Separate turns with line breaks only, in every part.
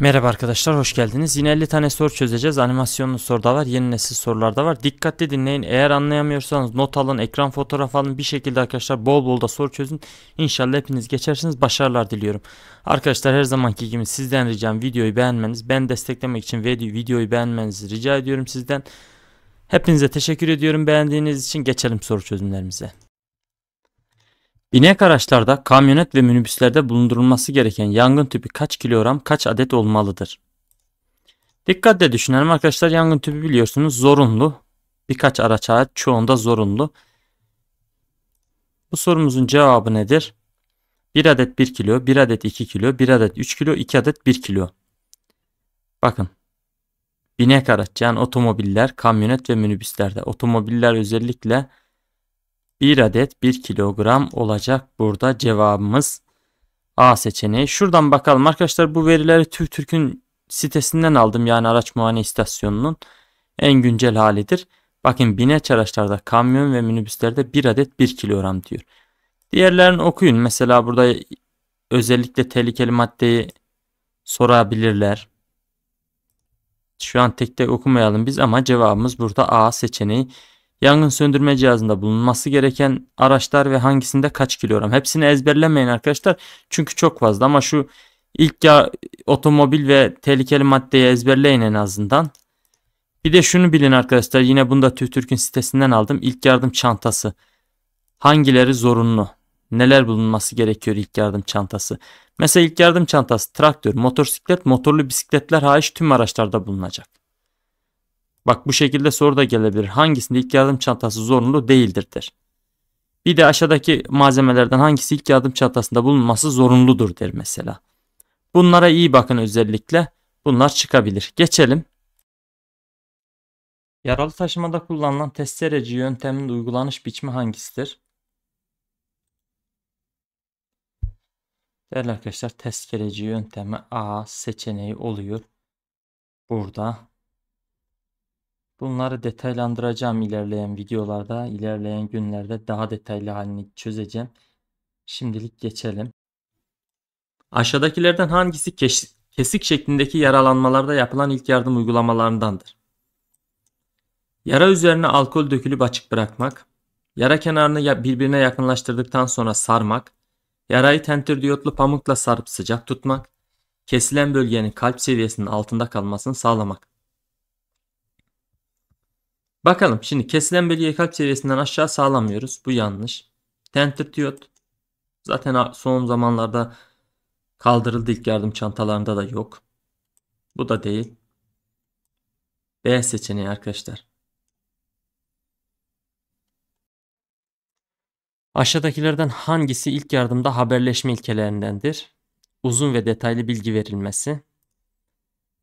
Merhaba arkadaşlar hoş geldiniz. Yine 50 tane soru çözeceğiz. Animasyonlu soru da var, yeni nesil sorular da var. Dikkatli dinleyin. Eğer anlayamıyorsanız not alın, ekran fotoğrafı alın. Bir şekilde arkadaşlar bol bol da soru çözün. İnşallah hepiniz geçersiniz. Başarılar diliyorum. Arkadaşlar her zamanki gibi sizden ricam videoyu beğenmeniz. Ben desteklemek için videoyu beğenmenizi rica ediyorum sizden. Hepinize teşekkür ediyorum beğendiğiniz için. Geçelim soru çözümlerimize. Binek araçlarda, kamyonet ve minibüslerde bulundurulması gereken yangın tüpü kaç kilogram, kaç adet olmalıdır? Dikkatle düşünelim arkadaşlar. Yangın tüpü biliyorsunuz zorunlu. Birkaç araç hariç çoğunda zorunlu. Bu sorumuzun cevabı nedir? 1 adet 1 kilo, 1 adet 2 kilo, 1 adet 3 kilo, 2 adet 1 kilo. Bakın. Binek araç yani otomobiller, kamyonet ve minibüslerde. Otomobiller özellikle 1 adet 1 kilogram olacak. Burada cevabımız A seçeneği. Şuradan bakalım arkadaşlar bu verileri TÜVTÜRK'ün sitesinden aldım. Yani araç muayene istasyonunun en güncel halidir. Bakın bineç araçlarda kamyon ve minibüslerde 1 adet 1 kilogram diyor. Diğerlerini okuyun. Mesela burada özellikle tehlikeli maddeyi sorabilirler. Şu an tek tek okumayalım biz ama cevabımız burada A seçeneği yangın söndürme cihazında bulunması gereken araçlar ve hangisinde kaç kilogram. Hepsini ezberlemeyin arkadaşlar çünkü çok fazla ama şu ilk ya otomobil ve tehlikeli maddeyi ezberleyin en azından. Bir de şunu bilin arkadaşlar yine bunu da Türkün sitesinden aldım. İlk yardım çantası. Hangileri zorunlu? Neler bulunması gerekiyor ilk yardım çantası? Mesela ilk yardım çantası traktör, motosiklet, motorlu bisikletler hariç tüm araçlarda bulunacak. Bak bu şekilde soru da gelebilir. Hangisinde ilk yardım çantası zorunlu değildirdir. Bir de aşağıdaki malzemelerden hangisi ilk yardım çantasında bulunması zorunludur der mesela. Bunlara iyi bakın özellikle. Bunlar çıkabilir. Geçelim. Yaralı taşımada kullanılan testereci yöntemin uygulanış biçimi hangisidir? Değerli arkadaşlar testereci yöntemi A seçeneği oluyor. Burada Bunları detaylandıracağım ilerleyen videolarda, ilerleyen günlerde daha detaylı halini çözeceğim. Şimdilik geçelim. Aşağıdakilerden hangisi kesik şeklindeki yaralanmalarda yapılan ilk yardım uygulamalarındandır? Yara üzerine alkol dökülüp açık bırakmak, yara kenarını birbirine yakınlaştırdıktan sonra sarmak, yarayı tentür diyotlu pamukla sarıp sıcak tutmak, kesilen bölgenin kalp seviyesinin altında kalmasını sağlamak. Bakalım şimdi kesilen bölgeye kalp seviyesinden aşağı sağlamıyoruz. Bu yanlış. Tenter diyot. Zaten son zamanlarda kaldırıldı ilk yardım çantalarında da yok. Bu da değil. B seçeneği arkadaşlar. Aşağıdakilerden hangisi ilk yardımda haberleşme ilkelerindendir? Uzun ve detaylı bilgi verilmesi,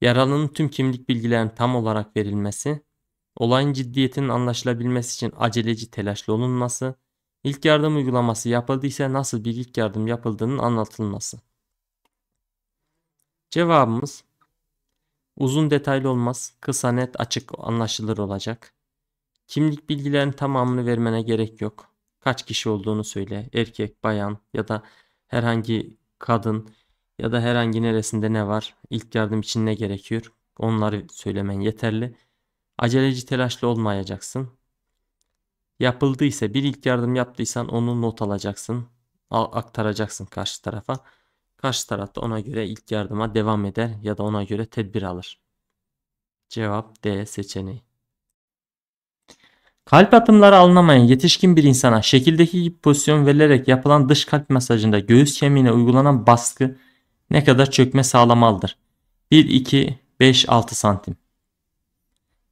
yaralının tüm kimlik bilgilerinin tam olarak verilmesi, Olayın ciddiyetinin anlaşılabilmesi için aceleci telaşlı olunması, ilk yardım uygulaması yapıldıysa nasıl bir ilk yardım yapıldığının anlatılması. Cevabımız uzun detaylı olmaz, kısa net açık anlaşılır olacak. Kimlik bilgilerinin tamamını vermene gerek yok. Kaç kişi olduğunu söyle, erkek, bayan ya da herhangi kadın ya da herhangi neresinde ne var, ilk yardım için ne gerekiyor onları söylemen yeterli. Aceleci telaşlı olmayacaksın. Yapıldıysa bir ilk yardım yaptıysan onu not alacaksın. Aktaracaksın karşı tarafa. Karşı taraf da ona göre ilk yardıma devam eder ya da ona göre tedbir alır. Cevap D seçeneği. Kalp atımları alınamayan yetişkin bir insana şekildeki gibi pozisyon verilerek yapılan dış kalp masajında göğüs kemiğine uygulanan baskı ne kadar çökme sağlamalıdır? 1, 2, 5, 6 santim.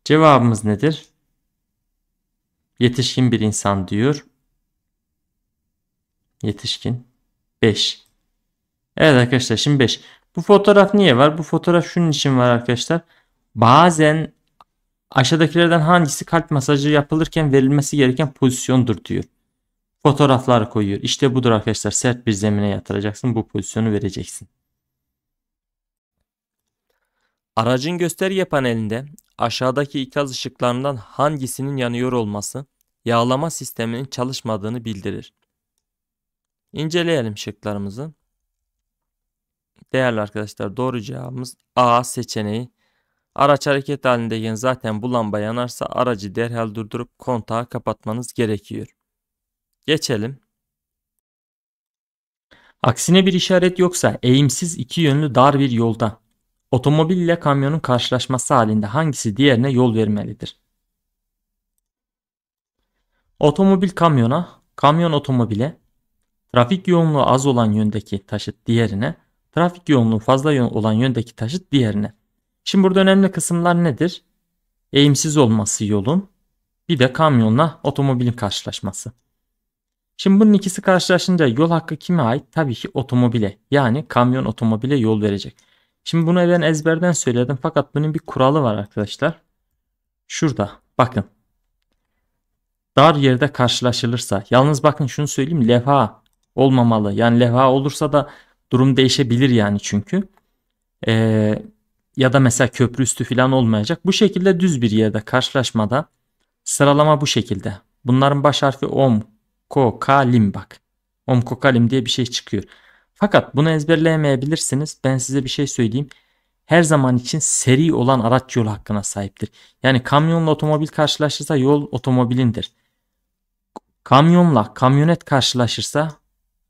Cevabımız nedir? Yetişkin bir insan diyor. Yetişkin. 5. Evet arkadaşlar şimdi 5. Bu fotoğraf niye var? Bu fotoğraf şunun için var arkadaşlar. Bazen aşağıdakilerden hangisi kalp masajı yapılırken verilmesi gereken pozisyondur diyor. Fotoğraflar koyuyor. İşte budur arkadaşlar. Sert bir zemine yatıracaksın. Bu pozisyonu vereceksin. Aracın gösterge panelinde aşağıdaki ikaz ışıklarından hangisinin yanıyor olması yağlama sisteminin çalışmadığını bildirir. İnceleyelim şıklarımızı. Değerli arkadaşlar doğru cevabımız A seçeneği. Araç hareket halindeyken zaten bu lamba yanarsa aracı derhal durdurup kontağı kapatmanız gerekiyor. Geçelim. Aksine bir işaret yoksa eğimsiz iki yönlü dar bir yolda Otomobil ile kamyonun karşılaşması halinde hangisi diğerine yol vermelidir? Otomobil kamyona, kamyon otomobile, trafik yoğunluğu az olan yöndeki taşıt diğerine, trafik yoğunluğu fazla olan yöndeki taşıt diğerine. Şimdi burada önemli kısımlar nedir? Eğimsiz olması yolun, bir de kamyonla otomobilin karşılaşması. Şimdi bunun ikisi karşılaşınca yol hakkı kime ait? Tabii ki otomobile yani kamyon otomobile yol verecek. Şimdi bunu ben ezberden söyledim fakat bunun bir kuralı var arkadaşlar. Şurada bakın. Dar yerde karşılaşılırsa yalnız bakın şunu söyleyeyim levha olmamalı. Yani levha olursa da durum değişebilir yani çünkü. Ee, ya da mesela köprü üstü falan olmayacak. Bu şekilde düz bir yerde karşılaşmada sıralama bu şekilde. Bunların baş harfi om, ko, kalim bak. Om, ko, Lim diye bir şey çıkıyor. Fakat bunu ezberleyemeyebilirsiniz. Ben size bir şey söyleyeyim. Her zaman için seri olan araç yolu hakkına sahiptir. Yani kamyonla otomobil karşılaşırsa yol otomobilindir. Kamyonla kamyonet karşılaşırsa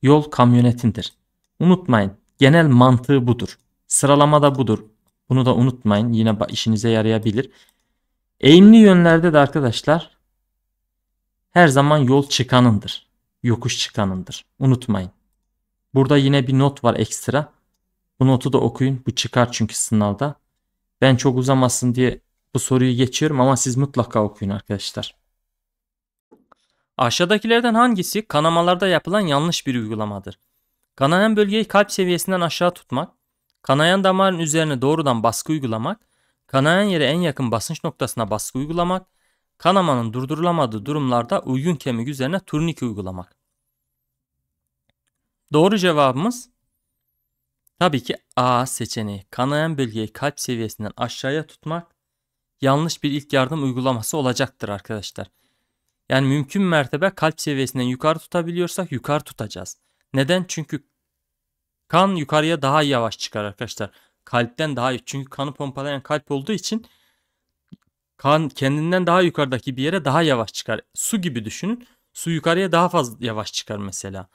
yol kamyonetindir. Unutmayın genel mantığı budur. Sıralama da budur. Bunu da unutmayın yine işinize yarayabilir. Eğimli yönlerde de arkadaşlar her zaman yol çıkanındır. Yokuş çıkanındır. Unutmayın. Burada yine bir not var ekstra. Bu notu da okuyun. Bu çıkar çünkü sınavda. Ben çok uzamasın diye bu soruyu geçiyorum ama siz mutlaka okuyun arkadaşlar. Aşağıdakilerden hangisi kanamalarda yapılan yanlış bir uygulamadır? Kanayan bölgeyi kalp seviyesinden aşağı tutmak, kanayan damarın üzerine doğrudan baskı uygulamak, kanayan yere en yakın basınç noktasına baskı uygulamak, kanamanın durdurulamadığı durumlarda uygun kemik üzerine turnike uygulamak. Doğru cevabımız tabii ki A seçeneği. Kanayan bölgeyi kalp seviyesinden aşağıya tutmak yanlış bir ilk yardım uygulaması olacaktır arkadaşlar. Yani mümkün mertebe kalp seviyesinden yukarı tutabiliyorsak yukarı tutacağız. Neden? Çünkü kan yukarıya daha yavaş çıkar arkadaşlar. Kalpten daha çünkü kanı pompalayan kalp olduğu için kan kendinden daha yukarıdaki bir yere daha yavaş çıkar. Su gibi düşünün. Su yukarıya daha fazla yavaş çıkar mesela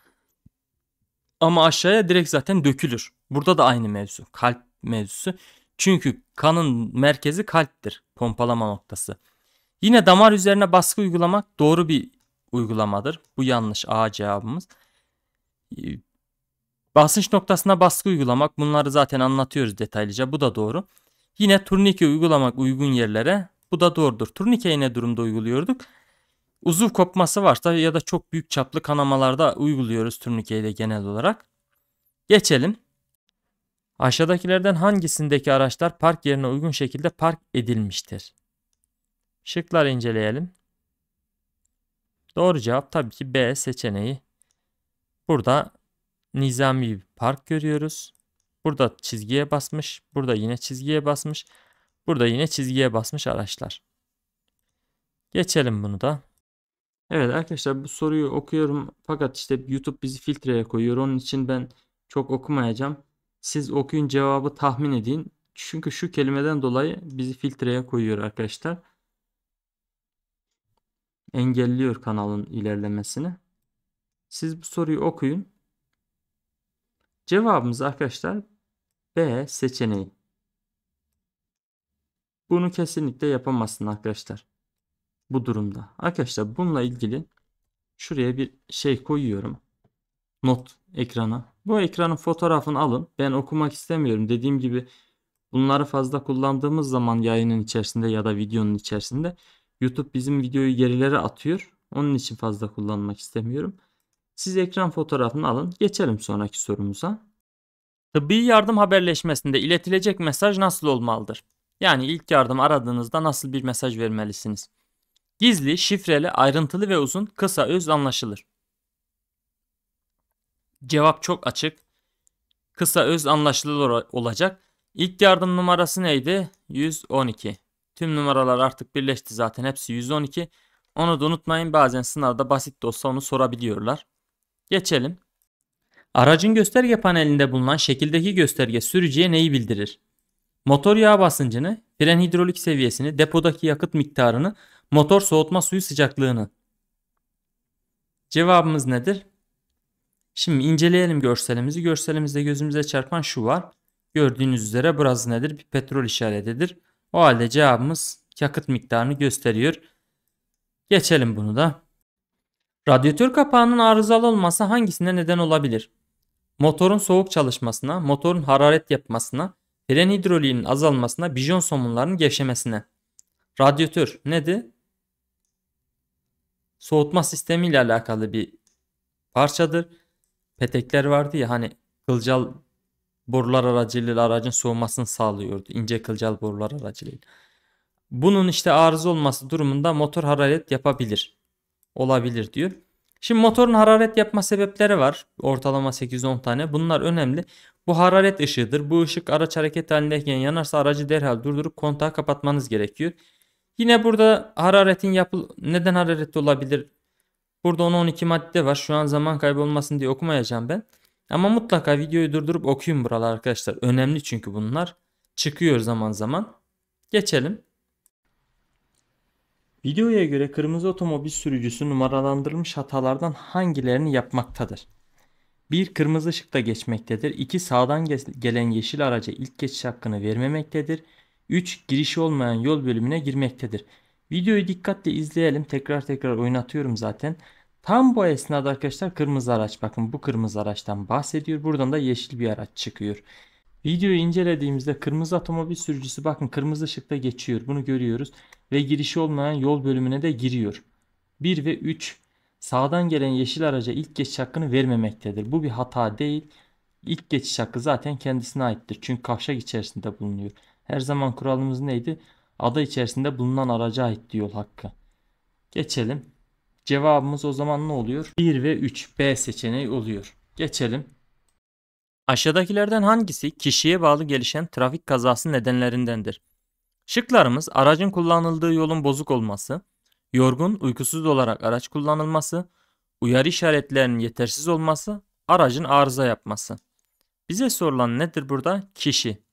ama aşağıya direkt zaten dökülür. Burada da aynı mevzu. Kalp mevzusu. Çünkü kanın merkezi kalptir. Pompalama noktası. Yine damar üzerine baskı uygulamak doğru bir uygulamadır. Bu yanlış A cevabımız. Ee, basınç noktasına baskı uygulamak bunları zaten anlatıyoruz detaylıca. Bu da doğru. Yine turnike uygulamak uygun yerlere bu da doğrudur. Turnikeyi ne durumda uyguluyorduk? Uzuv kopması varsa ya da çok büyük çaplı kanamalarda uyguluyoruz turnikeyle genel olarak. Geçelim. Aşağıdakilerden hangisindeki araçlar park yerine uygun şekilde park edilmiştir? Şıklar inceleyelim. Doğru cevap tabii ki B seçeneği. Burada nizami bir park görüyoruz. Burada çizgiye basmış, burada yine çizgiye basmış, burada yine çizgiye basmış araçlar. Geçelim bunu da. Evet arkadaşlar bu soruyu okuyorum fakat işte YouTube bizi filtreye koyuyor. Onun için ben çok okumayacağım. Siz okuyun cevabı tahmin edin. Çünkü şu kelimeden dolayı bizi filtreye koyuyor arkadaşlar. Engelliyor kanalın ilerlemesini. Siz bu soruyu okuyun. Cevabımız arkadaşlar B seçeneği. Bunu kesinlikle yapamazsın arkadaşlar bu durumda. Arkadaşlar bununla ilgili şuraya bir şey koyuyorum. Not ekrana. Bu ekranın fotoğrafını alın. Ben okumak istemiyorum. Dediğim gibi bunları fazla kullandığımız zaman yayının içerisinde ya da videonun içerisinde YouTube bizim videoyu gerilere atıyor. Onun için fazla kullanmak istemiyorum. Siz ekran fotoğrafını alın. Geçelim sonraki sorumuza. Tıbbi yardım haberleşmesinde iletilecek mesaj nasıl olmalıdır? Yani ilk yardım aradığınızda nasıl bir mesaj vermelisiniz? Gizli, şifreli, ayrıntılı ve uzun, kısa, öz, anlaşılır. Cevap çok açık. Kısa, öz, anlaşılır olacak. İlk yardım numarası neydi? 112. Tüm numaralar artık birleşti zaten hepsi 112. Onu da unutmayın bazen sınavda basit de olsa onu sorabiliyorlar. Geçelim. Aracın gösterge panelinde bulunan şekildeki gösterge sürücüye neyi bildirir? Motor yağ basıncını, fren hidrolik seviyesini, depodaki yakıt miktarını, Motor soğutma suyu sıcaklığını. Cevabımız nedir? Şimdi inceleyelim görselimizi. Görselimizde gözümüze çarpan şu var. Gördüğünüz üzere burası nedir? Bir petrol işaretidir. O halde cevabımız yakıt miktarını gösteriyor. Geçelim bunu da. Radyatör kapağının arızalı olması hangisine neden olabilir? Motorun soğuk çalışmasına, motorun hararet yapmasına, fren hidroliğinin azalmasına, bijon somunlarının gevşemesine. Radyatör nedir? soğutma sistemi ile alakalı bir parçadır. Petekler vardı ya hani kılcal borular aracılığıyla aracın soğumasını sağlıyordu. İnce kılcal borular aracılığıyla. Bunun işte arıza olması durumunda motor hararet yapabilir. Olabilir diyor. Şimdi motorun hararet yapma sebepleri var. Ortalama 8-10 tane. Bunlar önemli. Bu hararet ışığıdır. Bu ışık araç hareket halindeyken yanarsa aracı derhal durdurup kontağı kapatmanız gerekiyor. Yine burada hararetin yapıl neden hararetli olabilir? Burada 10-12 madde var. Şu an zaman kaybolmasın diye okumayacağım ben. Ama mutlaka videoyu durdurup okuyun buralar arkadaşlar. Önemli çünkü bunlar. Çıkıyor zaman zaman. Geçelim. Videoya göre kırmızı otomobil sürücüsü numaralandırılmış hatalardan hangilerini yapmaktadır? 1. Kırmızı ışıkta geçmektedir. 2. Sağdan gelen yeşil araca ilk geçiş hakkını vermemektedir. 3 girişi olmayan yol bölümüne girmektedir. Videoyu dikkatle izleyelim. Tekrar tekrar oynatıyorum zaten. Tam bu esnada arkadaşlar kırmızı araç bakın bu kırmızı araçtan bahsediyor. Buradan da yeşil bir araç çıkıyor. Videoyu incelediğimizde kırmızı otomobil sürücüsü bakın kırmızı ışıkta geçiyor. Bunu görüyoruz ve girişi olmayan yol bölümüne de giriyor. 1 ve 3 sağdan gelen yeşil araca ilk geçiş hakkını vermemektedir. Bu bir hata değil. İlk geçiş hakkı zaten kendisine aittir. Çünkü kavşak içerisinde bulunuyor. Her zaman kuralımız neydi? Ada içerisinde bulunan araca ait yol hakkı. Geçelim. Cevabımız o zaman ne oluyor? 1 ve 3 B seçeneği oluyor. Geçelim. Aşağıdakilerden hangisi kişiye bağlı gelişen trafik kazası nedenlerindendir? Şıklarımız aracın kullanıldığı yolun bozuk olması, yorgun, uykusuz olarak araç kullanılması, uyarı işaretlerinin yetersiz olması, aracın arıza yapması. Bize sorulan nedir burada? Kişi.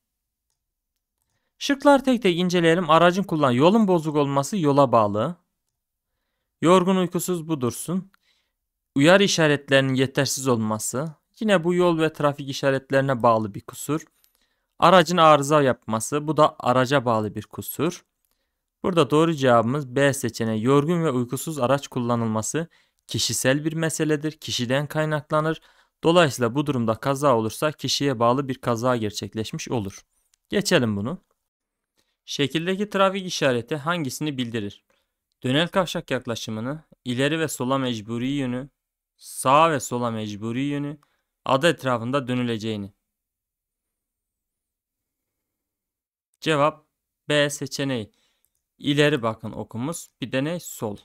Şıklar tek tek inceleyelim. Aracın kullan yolun bozuk olması yola bağlı. Yorgun uykusuz budursun, Uyarı işaretlerinin yetersiz olması. Yine bu yol ve trafik işaretlerine bağlı bir kusur. Aracın arıza yapması. Bu da araca bağlı bir kusur. Burada doğru cevabımız B seçeneği. Yorgun ve uykusuz araç kullanılması kişisel bir meseledir. Kişiden kaynaklanır. Dolayısıyla bu durumda kaza olursa kişiye bağlı bir kaza gerçekleşmiş olur. Geçelim bunu. Şekildeki trafik işareti hangisini bildirir? Dönel kavşak yaklaşımını, ileri ve sola mecburi yönü, sağa ve sola mecburi yönü, ada etrafında dönüleceğini. Cevap B seçeneği. İleri bakın okumuz. Bir de ne? Sol.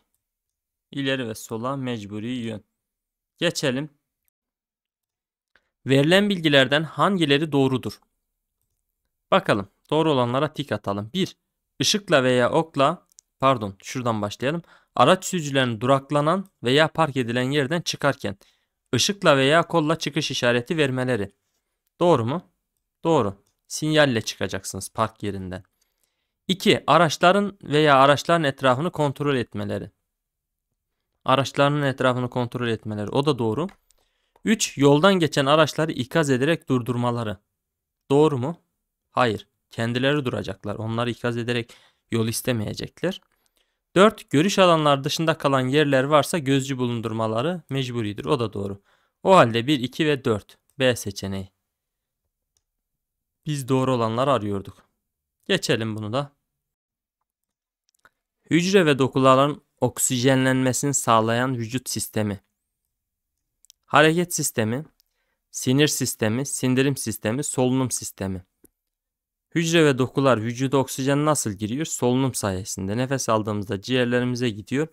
İleri ve sola mecburi yön. Geçelim. Verilen bilgilerden hangileri doğrudur? Bakalım. Doğru olanlara tik atalım. 1. Işıkla veya okla pardon şuradan başlayalım. Araç sürücülerinin duraklanan veya park edilen yerden çıkarken ışıkla veya kolla çıkış işareti vermeleri. Doğru mu? Doğru. Sinyalle çıkacaksınız park yerinden. 2. Araçların veya araçların etrafını kontrol etmeleri. Araçlarının etrafını kontrol etmeleri. O da doğru. 3. Yoldan geçen araçları ikaz ederek durdurmaları. Doğru mu? Hayır. Kendileri duracaklar. Onlar ikaz ederek yol istemeyecekler. 4. Görüş alanlar dışında kalan yerler varsa gözcü bulundurmaları mecburidir. O da doğru. O halde 1, 2 ve 4. B seçeneği. Biz doğru olanları arıyorduk. Geçelim bunu da. Hücre ve dokuların oksijenlenmesini sağlayan vücut sistemi. Hareket sistemi, sinir sistemi, sindirim sistemi, solunum sistemi. Hücre ve dokular vücuda oksijen nasıl giriyor? Solunum sayesinde. Nefes aldığımızda ciğerlerimize gidiyor.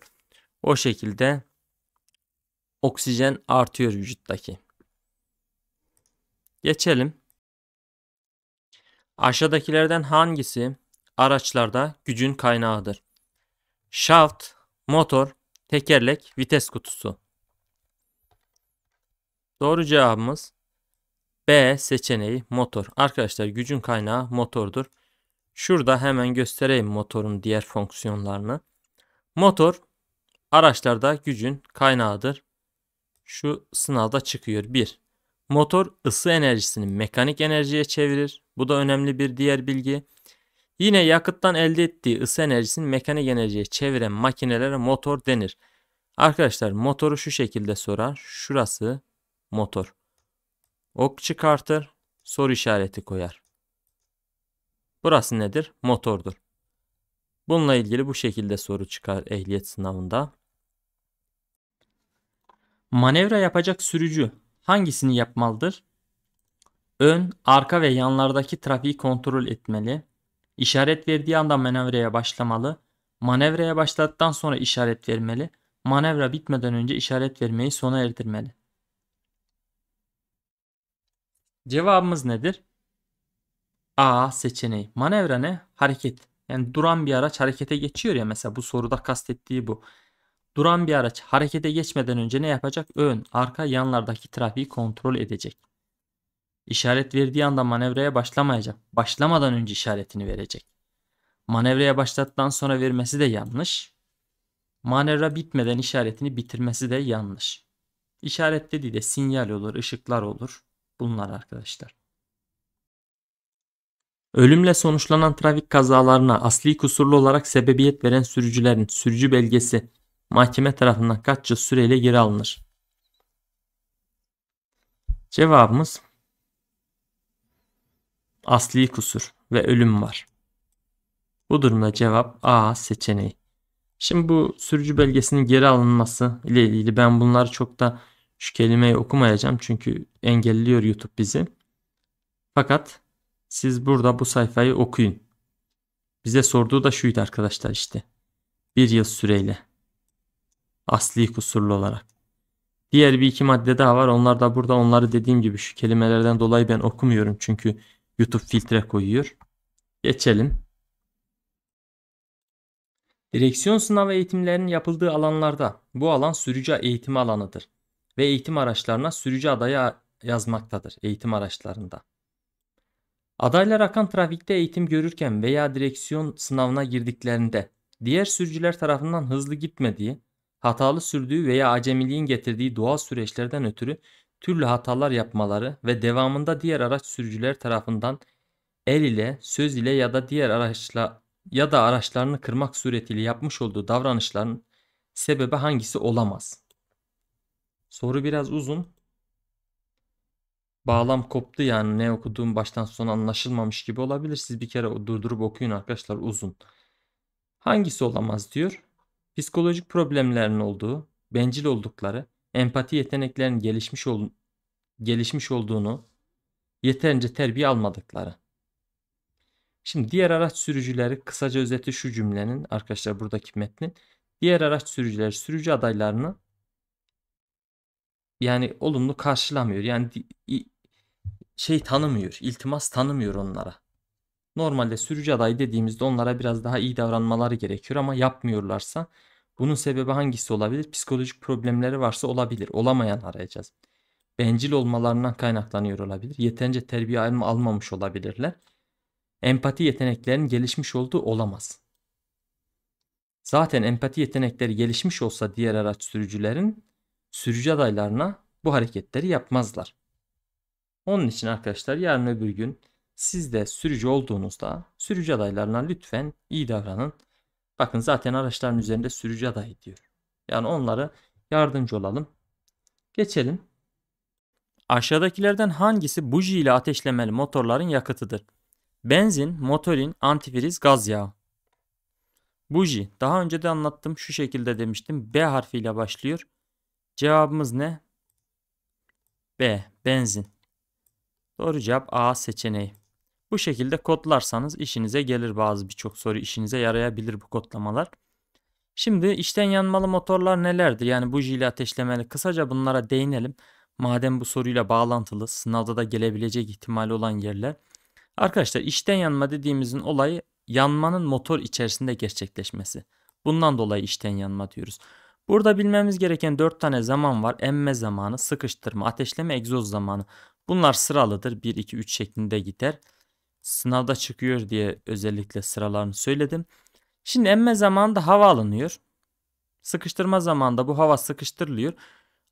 O şekilde oksijen artıyor vücuttaki. Geçelim. Aşağıdakilerden hangisi araçlarda gücün kaynağıdır? Şaft, motor, tekerlek, vites kutusu. Doğru cevabımız B seçeneği motor. Arkadaşlar gücün kaynağı motordur. Şurada hemen göstereyim motorun diğer fonksiyonlarını. Motor araçlarda gücün kaynağıdır. Şu sınavda çıkıyor. 1. Motor ısı enerjisini mekanik enerjiye çevirir. Bu da önemli bir diğer bilgi. Yine yakıttan elde ettiği ısı enerjisini mekanik enerjiye çeviren makinelere motor denir. Arkadaşlar motoru şu şekilde sorar. Şurası motor. Ok çıkartır, soru işareti koyar. Burası nedir? Motordur. Bununla ilgili bu şekilde soru çıkar ehliyet sınavında. Manevra yapacak sürücü hangisini yapmalıdır? Ön, arka ve yanlardaki trafiği kontrol etmeli. İşaret verdiği anda manevraya başlamalı. Manevraya başladıktan sonra işaret vermeli. Manevra bitmeden önce işaret vermeyi sona erdirmeli. Cevabımız nedir? A seçeneği. Manevra ne? Hareket. Yani duran bir araç harekete geçiyor ya mesela bu soruda kastettiği bu. Duran bir araç harekete geçmeden önce ne yapacak? Ön, arka, yanlardaki trafiği kontrol edecek. İşaret verdiği anda manevraya başlamayacak. Başlamadan önce işaretini verecek. Manevraya başlattıktan sonra vermesi de yanlış. Manevra bitmeden işaretini bitirmesi de yanlış. İşaret dediği de sinyal olur, ışıklar olur. Bunlar arkadaşlar. Ölümle sonuçlanan trafik kazalarına asli kusurlu olarak sebebiyet veren sürücülerin sürücü belgesi mahkeme tarafından kaç yıl süreyle geri alınır? Cevabımız asli kusur ve ölüm var. Bu durumda cevap A seçeneği. Şimdi bu sürücü belgesinin geri alınması ile ilgili ben bunları çok da şu kelimeyi okumayacağım çünkü engelliyor YouTube bizi. Fakat siz burada bu sayfayı okuyun. Bize sorduğu da şuydu arkadaşlar işte. Bir yıl süreyle. Asli kusurlu olarak. Diğer bir iki madde daha var. Onlar da burada onları dediğim gibi şu kelimelerden dolayı ben okumuyorum. Çünkü YouTube filtre koyuyor. Geçelim. Direksiyon sınavı eğitimlerinin yapıldığı alanlarda bu alan sürücü eğitimi alanıdır ve eğitim araçlarına sürücü adayı yazmaktadır eğitim araçlarında. Adaylar akan trafikte eğitim görürken veya direksiyon sınavına girdiklerinde diğer sürücüler tarafından hızlı gitmediği, hatalı sürdüğü veya acemiliğin getirdiği doğal süreçlerden ötürü türlü hatalar yapmaları ve devamında diğer araç sürücüler tarafından el ile, söz ile ya da diğer araçla ya da araçlarını kırmak suretiyle yapmış olduğu davranışların sebebi hangisi olamaz. Soru biraz uzun. Bağlam koptu yani ne okuduğum baştan sona anlaşılmamış gibi olabilir. Siz bir kere durdurup okuyun arkadaşlar uzun. Hangisi olamaz diyor. Psikolojik problemlerin olduğu, bencil oldukları, empati yeteneklerinin gelişmiş, ol gelişmiş olduğunu, yeterince terbiye almadıkları. Şimdi diğer araç sürücüleri kısaca özeti şu cümlenin arkadaşlar buradaki metnin. Diğer araç sürücüleri sürücü adaylarını yani olumlu karşılamıyor. Yani şey tanımıyor, İltimas tanımıyor onlara. Normalde sürücü adayı dediğimizde onlara biraz daha iyi davranmaları gerekiyor ama yapmıyorlarsa bunun sebebi hangisi olabilir? Psikolojik problemleri varsa olabilir. Olamayan arayacağız. Bencil olmalarından kaynaklanıyor olabilir. Yeterince terbiye almamış olabilirler. Empati yeteneklerinin gelişmiş olduğu olamaz. Zaten empati yetenekleri gelişmiş olsa diğer araç sürücülerin sürücü adaylarına bu hareketleri yapmazlar. Onun için arkadaşlar yarın öbür gün siz de sürücü olduğunuzda sürücü adaylarına lütfen iyi davranın. Bakın zaten araçların üzerinde sürücü adayı diyor. Yani onlara yardımcı olalım. Geçelim. Aşağıdakilerden hangisi buji ile ateşlemeli motorların yakıtıdır? Benzin, motorin, antifriz, gaz yağı. Buji. Daha önce de anlattım. Şu şekilde demiştim. B harfiyle başlıyor. Cevabımız ne? B. Benzin. Doğru cevap A seçeneği. Bu şekilde kodlarsanız işinize gelir bazı birçok soru işinize yarayabilir bu kodlamalar. Şimdi içten yanmalı motorlar nelerdir? Yani bujiyle ateşlemeli. Kısaca bunlara değinelim. Madem bu soruyla bağlantılı sınavda da gelebilecek ihtimali olan yerler. Arkadaşlar içten yanma dediğimizin olayı yanmanın motor içerisinde gerçekleşmesi. Bundan dolayı içten yanma diyoruz. Burada bilmemiz gereken 4 tane zaman var. Emme zamanı, sıkıştırma, ateşleme, egzoz zamanı. Bunlar sıralıdır. 1, 2, 3 şeklinde gider. Sınavda çıkıyor diye özellikle sıralarını söyledim. Şimdi emme zamanında hava alınıyor. Sıkıştırma zamanında bu hava sıkıştırılıyor.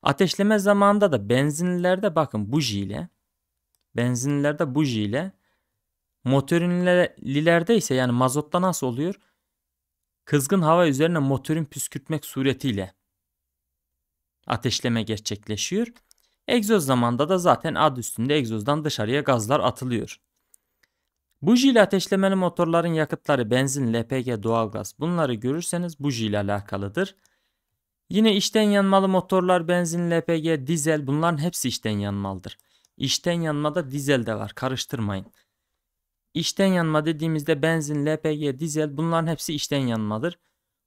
Ateşleme zamanında da benzinlerde bakın buji ile benzinlerde buji ile motorinlerde ise yani mazotta nasıl oluyor? kızgın hava üzerine motorun püskürtmek suretiyle ateşleme gerçekleşiyor. Egzoz zamanda da zaten ad üstünde egzozdan dışarıya gazlar atılıyor. Buji ile ateşlemeli motorların yakıtları benzin, LPG, doğalgaz bunları görürseniz buji ile alakalıdır. Yine içten yanmalı motorlar benzin, LPG, dizel bunların hepsi içten yanmalıdır. İçten yanmada dizel de var karıştırmayın. İçten yanma dediğimizde benzin, LPG, dizel bunların hepsi içten yanmadır.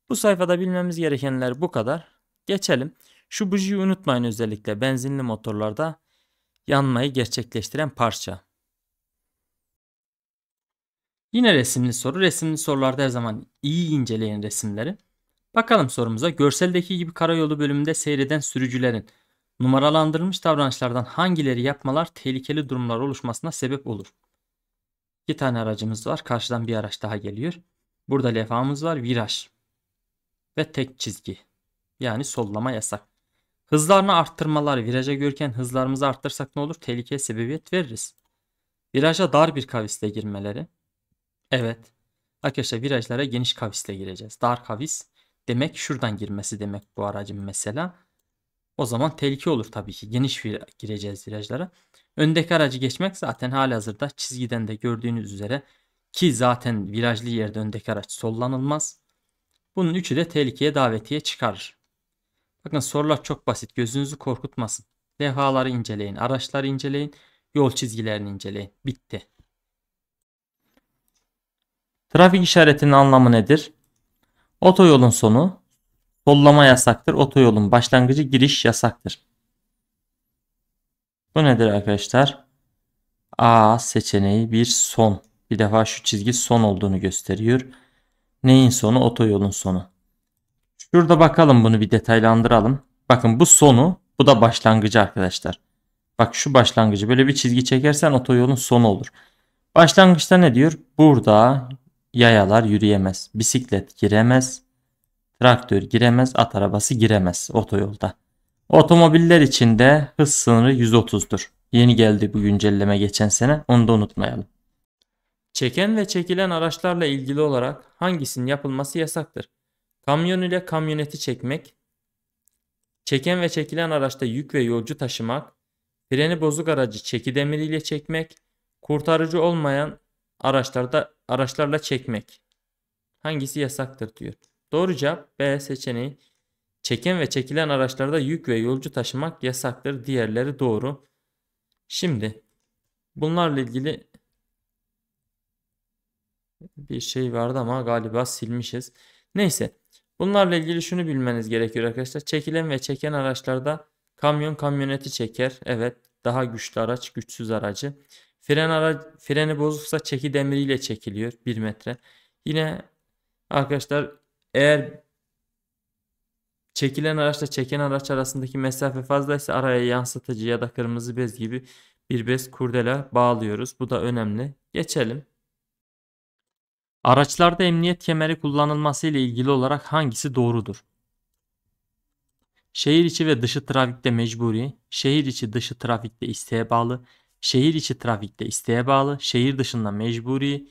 Bu sayfada bilmemiz gerekenler bu kadar. Geçelim. Şu bujiyi unutmayın özellikle benzinli motorlarda yanmayı gerçekleştiren parça. Yine resimli soru. Resimli sorularda her zaman iyi inceleyin resimleri. Bakalım sorumuza. Görseldeki gibi karayolu bölümünde seyreden sürücülerin numaralandırılmış davranışlardan hangileri yapmalar tehlikeli durumlar oluşmasına sebep olur? İki tane aracımız var. Karşıdan bir araç daha geliyor. Burada levhamız var. Viraj. Ve tek çizgi. Yani sollama yasak. Hızlarını arttırmalar. Viraja görken hızlarımızı arttırsak ne olur? Tehlike sebebiyet veririz. Viraja dar bir kaviste girmeleri. Evet. Arkadaşlar virajlara geniş kavisle gireceğiz. Dar kavis demek şuradan girmesi demek bu aracın mesela. O zaman tehlike olur tabii ki. Geniş vir gireceğiz virajlara. Öndeki aracı geçmek zaten halihazırda çizgiden de gördüğünüz üzere ki zaten virajlı yerde öndeki araç sollanılmaz. Bunun üçü de tehlikeye davetiye çıkarır. Bakın sorular çok basit gözünüzü korkutmasın. Levhaları inceleyin, araçları inceleyin, yol çizgilerini inceleyin. Bitti. Trafik işaretinin anlamı nedir? Otoyolun sonu, sollama yasaktır. Otoyolun başlangıcı, giriş yasaktır. Bu nedir arkadaşlar? A seçeneği bir son. Bir defa şu çizgi son olduğunu gösteriyor. Neyin sonu? Otoyolun sonu. Şurada bakalım bunu bir detaylandıralım. Bakın bu sonu bu da başlangıcı arkadaşlar. Bak şu başlangıcı böyle bir çizgi çekersen otoyolun sonu olur. Başlangıçta ne diyor? Burada yayalar yürüyemez. Bisiklet giremez. Traktör giremez. At arabası giremez otoyolda. Otomobiller için de hız sınırı 130'dur. Yeni geldi bu güncelleme geçen sene onu da unutmayalım. Çeken ve çekilen araçlarla ilgili olarak hangisinin yapılması yasaktır? Kamyon ile kamyoneti çekmek, çeken ve çekilen araçta yük ve yolcu taşımak, freni bozuk aracı çeki demiriyle çekmek, kurtarıcı olmayan araçlarda araçlarla çekmek. Hangisi yasaktır diyor. Doğru cevap B seçeneği. Çeken ve çekilen araçlarda yük ve yolcu taşımak yasaktır. Diğerleri doğru. Şimdi bunlarla ilgili bir şey vardı ama galiba silmişiz. Neyse bunlarla ilgili şunu bilmeniz gerekiyor arkadaşlar. Çekilen ve çeken araçlarda kamyon kamyoneti çeker. Evet daha güçlü araç güçsüz aracı. Fren ara freni bozuksa çeki demiriyle çekiliyor 1 metre. Yine arkadaşlar eğer Çekilen araçla çeken araç arasındaki mesafe fazlaysa araya yansıtıcı ya da kırmızı bez gibi bir bez kurdela bağlıyoruz. Bu da önemli. Geçelim. Araçlarda emniyet kemeri kullanılması ile ilgili olarak hangisi doğrudur? Şehir içi ve dışı trafikte mecburi, şehir içi dışı trafikte isteğe bağlı, şehir içi trafikte isteğe bağlı, şehir dışında mecburi,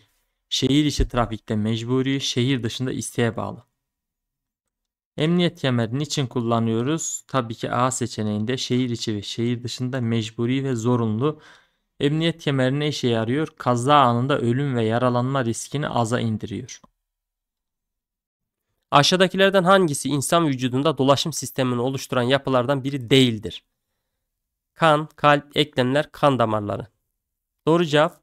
şehir içi trafikte mecburi, şehir dışında isteğe bağlı. Emniyet kemerini için kullanıyoruz? Tabii ki A seçeneğinde şehir içi ve şehir dışında mecburi ve zorunlu. Emniyet kemeri ne işe yarıyor? Kaza anında ölüm ve yaralanma riskini aza indiriyor. Aşağıdakilerden hangisi insan vücudunda dolaşım sistemini oluşturan yapılardan biri değildir? Kan, kalp, eklemler, kan damarları. Doğru cevap.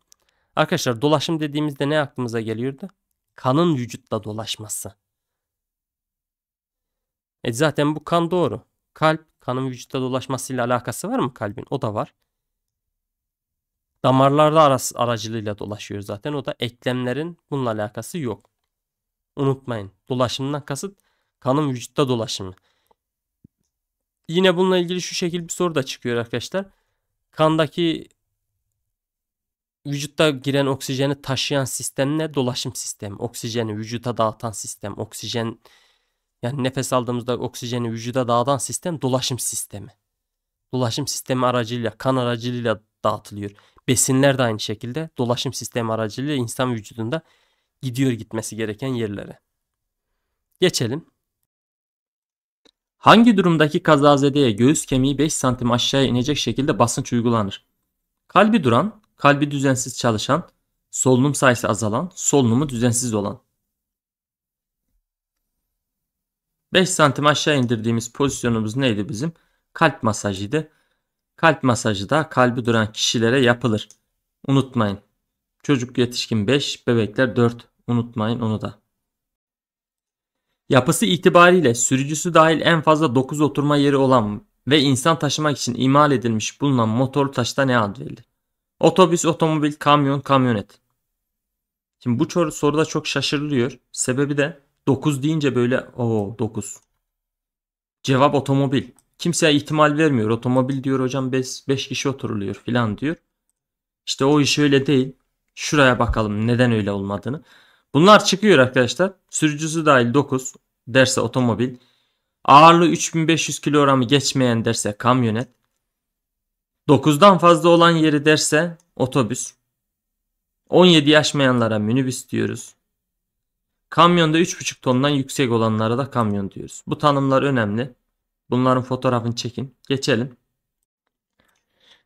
Arkadaşlar dolaşım dediğimizde ne aklımıza geliyordu? Kanın vücutta dolaşması. E zaten bu kan doğru. Kalp kanın vücutta dolaşmasıyla alakası var mı kalbin? O da var. Damarlarda arası, aracılığıyla dolaşıyor zaten. O da eklemlerin bununla alakası yok. Unutmayın. Dolaşımdan kasıt kanın vücutta dolaşımı. Yine bununla ilgili şu şekilde bir soru da çıkıyor arkadaşlar. Kandaki vücutta giren oksijeni taşıyan sistem ne? Dolaşım sistemi. Oksijeni vücuta dağıtan sistem. Oksijen yani nefes aldığımızda oksijeni vücuda dağıtan sistem dolaşım sistemi. Dolaşım sistemi aracılığıyla, kan aracılığıyla dağıtılıyor. Besinler de aynı şekilde dolaşım sistemi aracılığıyla insan vücudunda gidiyor gitmesi gereken yerlere. Geçelim. Hangi durumdaki kazazedeye göğüs kemiği 5 santim aşağıya inecek şekilde basınç uygulanır? Kalbi duran, kalbi düzensiz çalışan, solunum sayısı azalan, solunumu düzensiz olan. 5 santim aşağı indirdiğimiz pozisyonumuz neydi bizim? Kalp masajıydı. Kalp masajı da kalbi duran kişilere yapılır. Unutmayın. Çocuk yetişkin 5, bebekler 4. Unutmayın onu da. Yapısı itibariyle sürücüsü dahil en fazla 9 oturma yeri olan ve insan taşımak için imal edilmiş bulunan motorlu taşta ne ad verildi? Otobüs, otomobil, kamyon, kamyonet. Şimdi bu soruda çok şaşırılıyor. Sebebi de 9 deyince böyle o 9. Cevap otomobil. Kimse ihtimal vermiyor. Otomobil diyor hocam 5 kişi oturuluyor filan diyor. İşte o iş öyle değil. Şuraya bakalım neden öyle olmadığını. Bunlar çıkıyor arkadaşlar. Sürücüsü dahil 9 derse otomobil. Ağırlığı 3500 kilogramı geçmeyen derse kamyonet. 9'dan fazla olan yeri derse otobüs. 17 yaşmayanlara minibüs diyoruz. Kamyonda 3,5 tondan yüksek olanlara da kamyon diyoruz. Bu tanımlar önemli. Bunların fotoğrafını çekin. Geçelim.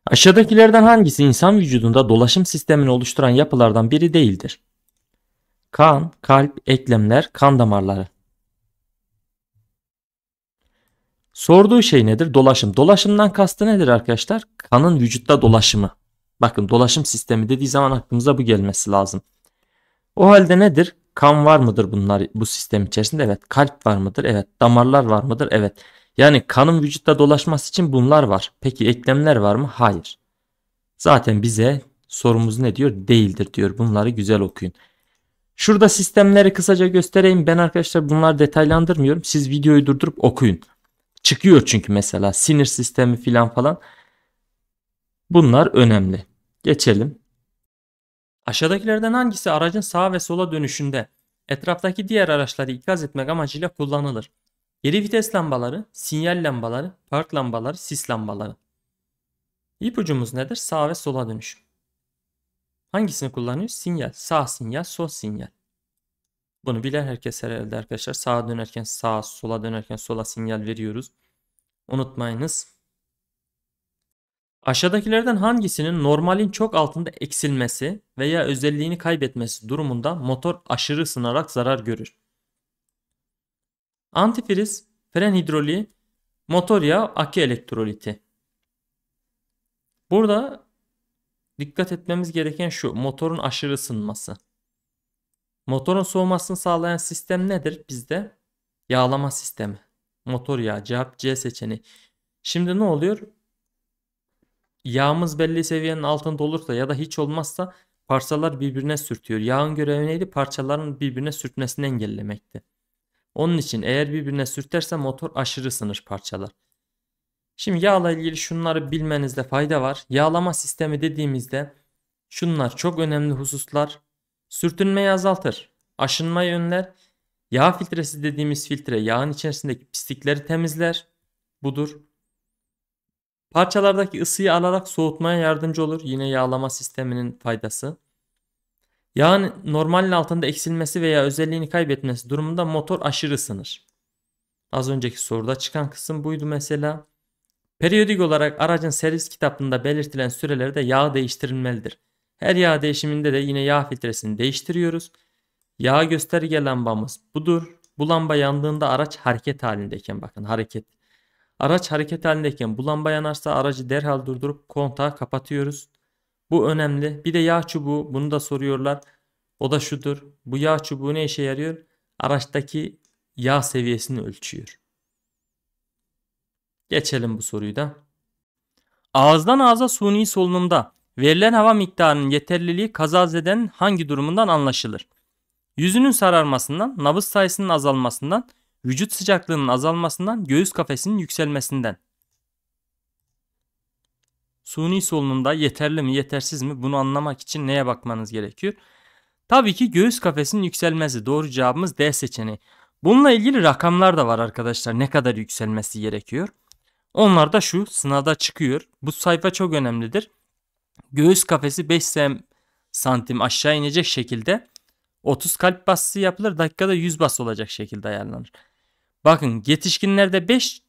Aşağıdakilerden hangisi insan vücudunda dolaşım sistemini oluşturan yapılardan biri değildir? Kan, kalp, eklemler, kan damarları. Sorduğu şey nedir? Dolaşım. Dolaşımdan kastı nedir arkadaşlar? Kanın vücutta dolaşımı. Bakın dolaşım sistemi dediği zaman aklımıza bu gelmesi lazım. O halde nedir? Kan var mıdır bunlar bu sistem içerisinde? Evet. Kalp var mıdır? Evet. Damarlar var mıdır? Evet. Yani kanın vücutta dolaşması için bunlar var. Peki eklemler var mı? Hayır. Zaten bize sorumuz ne diyor? Değildir diyor. Bunları güzel okuyun. Şurada sistemleri kısaca göstereyim. Ben arkadaşlar bunları detaylandırmıyorum. Siz videoyu durdurup okuyun. Çıkıyor çünkü mesela sinir sistemi filan falan. Bunlar önemli. Geçelim. Aşağıdakilerden hangisi aracın sağa ve sola dönüşünde etraftaki diğer araçları ikaz etmek amacıyla kullanılır? Geri vites lambaları, sinyal lambaları, park lambaları, sis lambaları. İpucumuz nedir? Sağ ve sola dönüş. Hangisini kullanıyoruz? Sinyal. Sağ sinyal, sol sinyal. Bunu bilen herkes herhalde arkadaşlar. Sağa dönerken sağa, sola dönerken sola sinyal veriyoruz. Unutmayınız. Aşağıdakilerden hangisinin normalin çok altında eksilmesi veya özelliğini kaybetmesi durumunda motor aşırı ısınarak zarar görür? Antifriz, fren hidroliği, motor yağı, akü elektroliti. Burada dikkat etmemiz gereken şu motorun aşırı ısınması. Motorun soğumasını sağlayan sistem nedir bizde? Yağlama sistemi. Motor yağı cevap C seçeneği. Şimdi ne oluyor? Yağımız belli seviyenin altında olursa ya da hiç olmazsa parçalar birbirine sürtüyor. Yağın görevi neydi? Parçaların birbirine sürtmesini engellemekti. Onun için eğer birbirine sürterse motor aşırı ısınır parçalar. Şimdi yağla ilgili şunları bilmenizde fayda var. Yağlama sistemi dediğimizde şunlar çok önemli hususlar. Sürtünmeyi azaltır, aşınmayı önler. Yağ filtresi dediğimiz filtre yağın içerisindeki pislikleri temizler. Budur. Parçalardaki ısıyı alarak soğutmaya yardımcı olur. Yine yağlama sisteminin faydası. Yağın normalin altında eksilmesi veya özelliğini kaybetmesi durumunda motor aşırı ısınır. Az önceki soruda çıkan kısım buydu mesela. Periyodik olarak aracın servis kitabında belirtilen sürelerde yağ değiştirilmelidir. Her yağ değişiminde de yine yağ filtresini değiştiriyoruz. Yağ gösterge lambamız budur. Bu lamba yandığında araç hareket halindeyken bakın hareket Araç hareket halindeyken bu lamba yanarsa aracı derhal durdurup kontağı kapatıyoruz. Bu önemli. Bir de yağ çubuğu bunu da soruyorlar. O da şudur. Bu yağ çubuğu ne işe yarıyor? Araçtaki yağ seviyesini ölçüyor. Geçelim bu soruyu da. Ağızdan ağza suni solunumda verilen hava miktarının yeterliliği kazazeden hangi durumundan anlaşılır? Yüzünün sararmasından, nabız sayısının azalmasından, vücut sıcaklığının azalmasından göğüs kafesinin yükselmesinden. Suni solunumda yeterli mi yetersiz mi bunu anlamak için neye bakmanız gerekiyor? Tabii ki göğüs kafesinin yükselmesi doğru cevabımız D seçeneği. Bununla ilgili rakamlar da var arkadaşlar ne kadar yükselmesi gerekiyor. Onlar da şu sınavda çıkıyor. Bu sayfa çok önemlidir. Göğüs kafesi 5 santim aşağı inecek şekilde 30 kalp bassı yapılır dakikada 100 bas olacak şekilde ayarlanır. Bakın yetişkinlerde 5,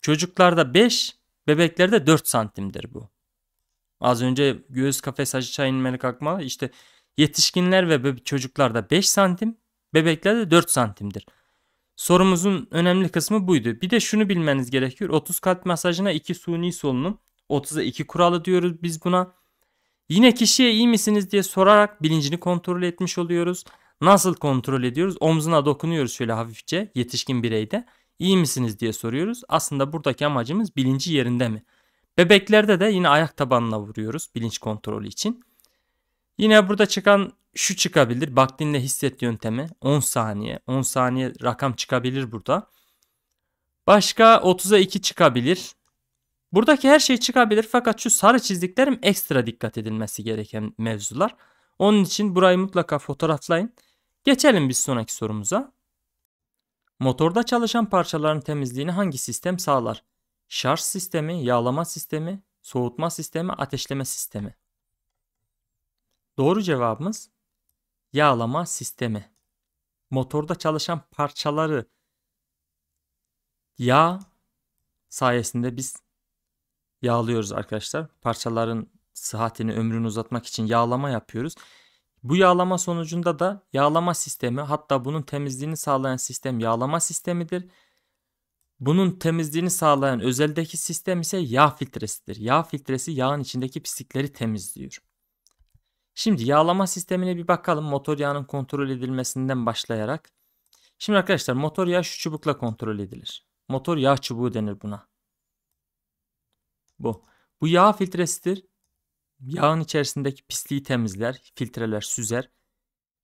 çocuklarda 5, bebeklerde 4 santimdir bu. Az önce göğüs kafes aşağı inmeli kalkma işte yetişkinler ve çocuklarda 5 santim, bebeklerde 4 santimdir. Sorumuzun önemli kısmı buydu. Bir de şunu bilmeniz gerekiyor. 30 kalp masajına 2 suni solunum, 30'a 2 kuralı diyoruz biz buna. Yine kişiye iyi misiniz diye sorarak bilincini kontrol etmiş oluyoruz. Nasıl kontrol ediyoruz? Omzuna dokunuyoruz şöyle hafifçe yetişkin bireyde. İyi misiniz diye soruyoruz. Aslında buradaki amacımız bilinci yerinde mi? Bebeklerde de yine ayak tabanına vuruyoruz bilinç kontrolü için. Yine burada çıkan şu çıkabilir. Bak dinle hisset yöntemi 10 saniye. 10 saniye rakam çıkabilir burada. Başka 30'a 2 çıkabilir. Buradaki her şey çıkabilir fakat şu sarı çizdiklerim ekstra dikkat edilmesi gereken mevzular. Onun için burayı mutlaka fotoğraflayın. Geçelim bir sonraki sorumuza. Motorda çalışan parçaların temizliğini hangi sistem sağlar? Şarj sistemi, yağlama sistemi, soğutma sistemi, ateşleme sistemi. Doğru cevabımız yağlama sistemi. Motorda çalışan parçaları yağ sayesinde biz yağlıyoruz arkadaşlar. Parçaların sıhhatini, ömrünü uzatmak için yağlama yapıyoruz. Bu yağlama sonucunda da yağlama sistemi hatta bunun temizliğini sağlayan sistem yağlama sistemidir. Bunun temizliğini sağlayan özeldeki sistem ise yağ filtresidir. Yağ filtresi yağın içindeki pislikleri temizliyor. Şimdi yağlama sistemine bir bakalım motor yağının kontrol edilmesinden başlayarak. Şimdi arkadaşlar motor yağ şu çubukla kontrol edilir. Motor yağ çubuğu denir buna. Bu. Bu yağ filtresidir. Yağın içerisindeki pisliği temizler, filtreler, süzer.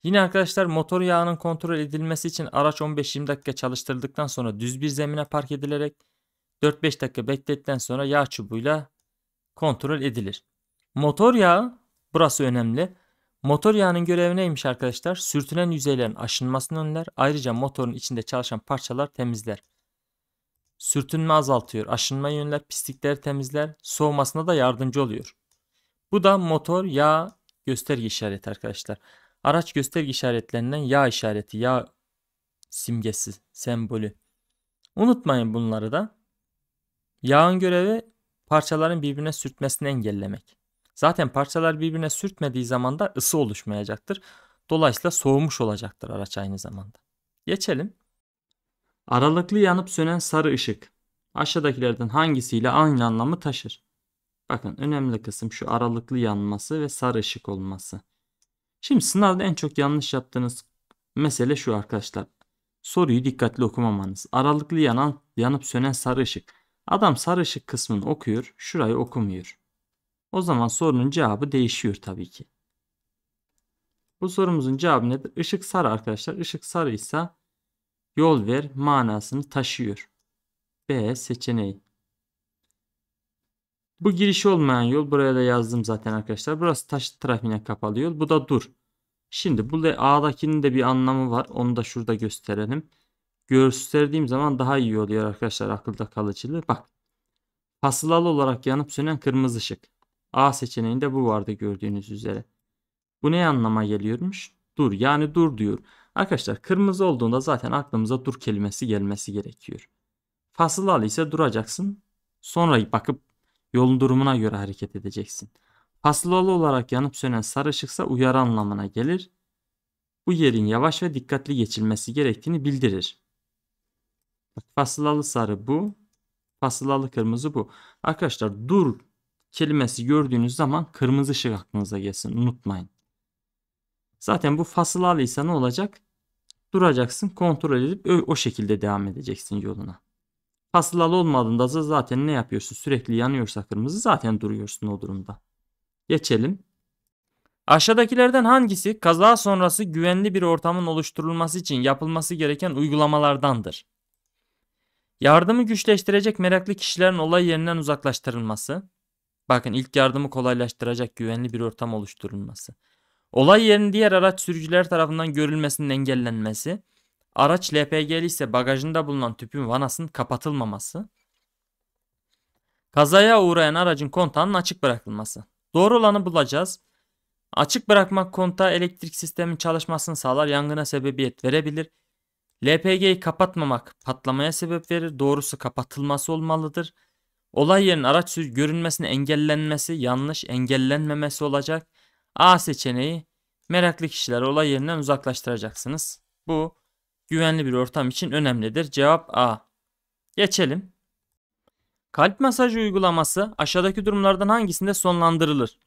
Yine arkadaşlar motor yağının kontrol edilmesi için araç 15-20 dakika çalıştırıldıktan sonra düz bir zemine park edilerek 4-5 dakika beklettikten sonra yağ çubuğuyla kontrol edilir. Motor yağı burası önemli. Motor yağının görevi neymiş arkadaşlar? Sürtünen yüzeylerin aşınmasını önler. Ayrıca motorun içinde çalışan parçalar temizler. Sürtünme azaltıyor, aşınma yönler, pislikleri temizler, soğumasına da yardımcı oluyor. Bu da motor yağ gösterge işareti arkadaşlar. Araç gösterge işaretlerinden yağ işareti, yağ simgesi, sembolü. Unutmayın bunları da. Yağın görevi parçaların birbirine sürtmesini engellemek. Zaten parçalar birbirine sürtmediği zaman da ısı oluşmayacaktır. Dolayısıyla soğumuş olacaktır araç aynı zamanda. Geçelim. Aralıklı yanıp sönen sarı ışık. Aşağıdakilerden hangisiyle aynı anlamı taşır? Bakın önemli kısım şu aralıklı yanması ve sarı ışık olması. Şimdi sınavda en çok yanlış yaptığınız mesele şu arkadaşlar. Soruyu dikkatli okumamanız. Aralıklı yanan, yanıp sönen sarı ışık. Adam sarı ışık kısmını okuyor, şurayı okumuyor. O zaman sorunun cevabı değişiyor tabii ki. Bu sorumuzun cevabı nedir? Işık sarı arkadaşlar. Işık sarıysa yol ver manasını taşıyor. B seçeneği. Bu giriş olmayan yol. Buraya da yazdım zaten arkadaşlar. Burası taş trafiğine kapalı yol. Bu da dur. Şimdi burada A'dakinin de bir anlamı var. Onu da şurada gösterelim. Gösterdiğim zaman daha iyi oluyor arkadaşlar akılda kalıcılığı. Bak. Fasılalı olarak yanıp sönen kırmızı ışık. A seçeneğinde bu vardı gördüğünüz üzere. Bu ne anlama geliyormuş? Dur yani dur diyor. Arkadaşlar kırmızı olduğunda zaten aklımıza dur kelimesi gelmesi gerekiyor. Fasılalı ise duracaksın. Sonra bakıp Yolun durumuna göre hareket edeceksin. Paslalı olarak yanıp sönen sarı ışıksa uyarı anlamına gelir. Bu yerin yavaş ve dikkatli geçilmesi gerektiğini bildirir. Bak fasılalı sarı bu. Fasılalı kırmızı bu. Arkadaşlar dur kelimesi gördüğünüz zaman kırmızı ışık aklınıza gelsin. Unutmayın. Zaten bu fasılalıysa ne olacak? Duracaksın kontrol edip o şekilde devam edeceksin yoluna. Hasılalı olmadığında zaten ne yapıyorsun? Sürekli yanıyorsa kırmızı zaten duruyorsun o durumda. Geçelim. Aşağıdakilerden hangisi kaza sonrası güvenli bir ortamın oluşturulması için yapılması gereken uygulamalardandır? Yardımı güçleştirecek meraklı kişilerin olay yerinden uzaklaştırılması. Bakın ilk yardımı kolaylaştıracak güvenli bir ortam oluşturulması. Olay yerinin diğer araç sürücüler tarafından görülmesinin engellenmesi. Araç LPG'li ise bagajında bulunan tüpün vanasının kapatılmaması. Kazaya uğrayan aracın kontağının açık bırakılması. Doğru olanı bulacağız. Açık bırakmak kontağı elektrik sistemin çalışmasını sağlar, yangına sebebiyet verebilir. LPG'yi kapatmamak patlamaya sebep verir. Doğrusu kapatılması olmalıdır. Olay yerinin araç görünmesini engellenmesi yanlış, engellenmemesi olacak. A seçeneği meraklı kişiler olay yerinden uzaklaştıracaksınız. Bu güvenli bir ortam için önemlidir. Cevap A. Geçelim. Kalp masajı uygulaması aşağıdaki durumlardan hangisinde sonlandırılır?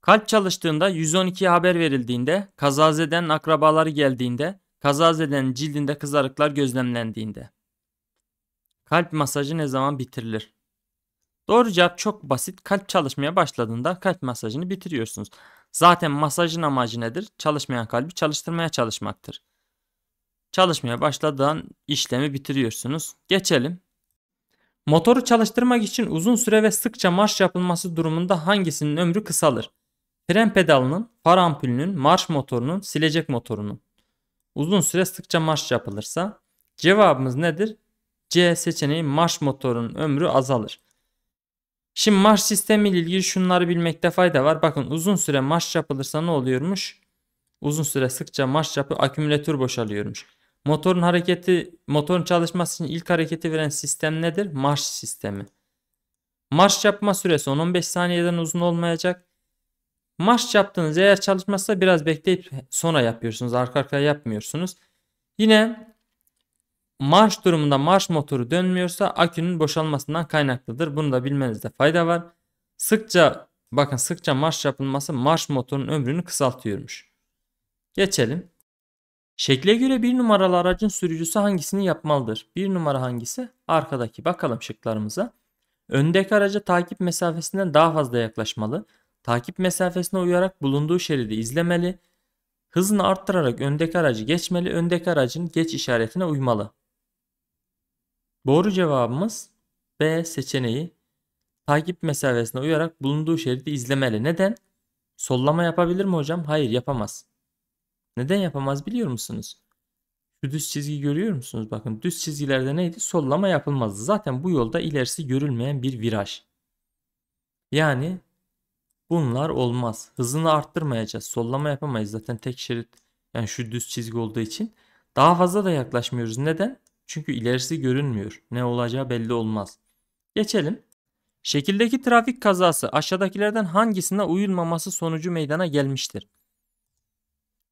Kalp çalıştığında 112'ye haber verildiğinde, kazazeden akrabaları geldiğinde, kazazeden cildinde kızarıklar gözlemlendiğinde. Kalp masajı ne zaman bitirilir? Doğru cevap çok basit. Kalp çalışmaya başladığında kalp masajını bitiriyorsunuz. Zaten masajın amacı nedir? Çalışmayan kalbi çalıştırmaya çalışmaktır çalışmaya başladığın işlemi bitiriyorsunuz. Geçelim. Motoru çalıştırmak için uzun süre ve sıkça marş yapılması durumunda hangisinin ömrü kısalır? Fren pedalının, far ampulünün, marş motorunun, silecek motorunun. Uzun süre sıkça marş yapılırsa cevabımız nedir? C seçeneği marş motorunun ömrü azalır. Şimdi marş sistemi ile ilgili şunları bilmekte fayda var. Bakın uzun süre marş yapılırsa ne oluyormuş? Uzun süre sıkça marş yapıp akümülatör boşalıyormuş. Motorun hareketi, motorun çalışması için ilk hareketi veren sistem nedir? Marş sistemi. Marş yapma süresi 10-15 saniyeden uzun olmayacak. Marş yaptığınız eğer çalışmazsa biraz bekleyip sonra yapıyorsunuz. Arka arkaya yapmıyorsunuz. Yine marş durumunda marş motoru dönmüyorsa akünün boşalmasından kaynaklıdır. Bunu da bilmenizde fayda var. Sıkça bakın sıkça marş yapılması marş motorunun ömrünü kısaltıyormuş. Geçelim. Şekle göre bir numaralı aracın sürücüsü hangisini yapmalıdır? Bir numara hangisi? Arkadaki. Bakalım şıklarımıza. Öndeki araca takip mesafesinden daha fazla yaklaşmalı. Takip mesafesine uyarak bulunduğu şeridi izlemeli. Hızını arttırarak öndeki aracı geçmeli. Öndeki aracın geç işaretine uymalı. Doğru cevabımız B seçeneği. Takip mesafesine uyarak bulunduğu şeridi izlemeli. Neden? Sollama yapabilir mi hocam? Hayır yapamaz. Neden yapamaz biliyor musunuz? Şu düz çizgi görüyor musunuz? Bakın düz çizgilerde neydi? Sollama yapılmazdı. Zaten bu yolda ilerisi görülmeyen bir viraj. Yani bunlar olmaz. Hızını arttırmayacağız. Sollama yapamayız. Zaten tek şerit yani şu düz çizgi olduğu için. Daha fazla da yaklaşmıyoruz. Neden? Çünkü ilerisi görünmüyor. Ne olacağı belli olmaz. Geçelim. Şekildeki trafik kazası aşağıdakilerden hangisine uyulmaması sonucu meydana gelmiştir?